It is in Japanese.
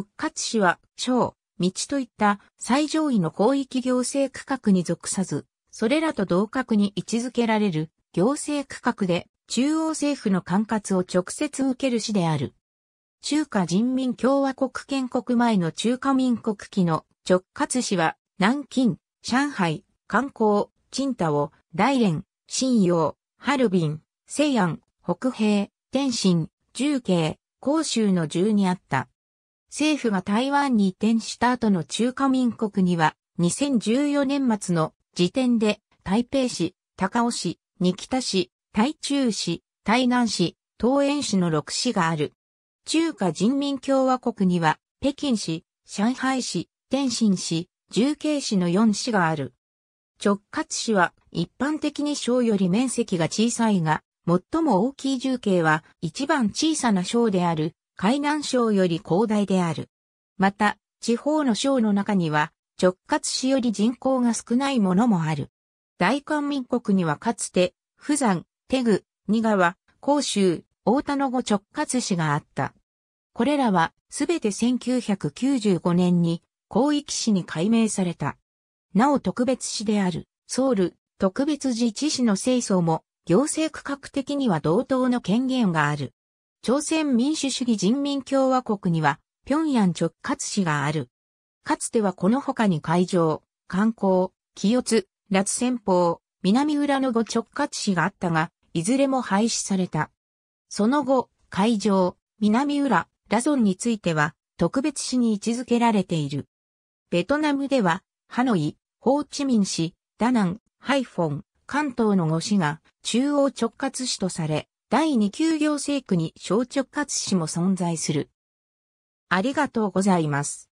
直轄市は、省、道といった最上位の広域行政区画に属さず、それらと同格に位置づけられる行政区画で中央政府の管轄を直接受ける市である。中華人民共和国建国前の中華民国期の直轄市は南京、上海、観光、青島、大連、新用ハルビン、西安、北平、天津、重慶、広州の10にあった。政府が台湾に移転した後の中華民国には、2014年末の時点で、台北市、高尾市、日北市、台中市、台南市、東園市の6市がある。中華人民共和国には、北京市、上海市、天津市、重慶市の4市がある。直轄市は一般的に省より面積が小さいが、最も大きい重慶は一番小さな省である海南省より広大である。また、地方の省の中には、直轄市より人口が少ないものもある。大韓民国にはかつて、富山、テグ、仁川、甲州、大田の後直轄市があった。これらはすべて1995年に広域市に改名された。なお特別市であるソウル特別自治市の清掃も行政区画的には同等の権限がある。朝鮮民主主義人民共和国には、平壌直轄市がある。かつてはこの他に海上、観光、清津、拉戦法、南浦の後直轄市があったが、いずれも廃止された。その後、海上、南浦、ラゾンについては、特別市に位置づけられている。ベトナムでは、ハノイ、ホーチミン市、ダナン、ハイフォン、関東の5市が中央直轄市とされ、第2級行政区に小直轄市も存在する。ありがとうございます。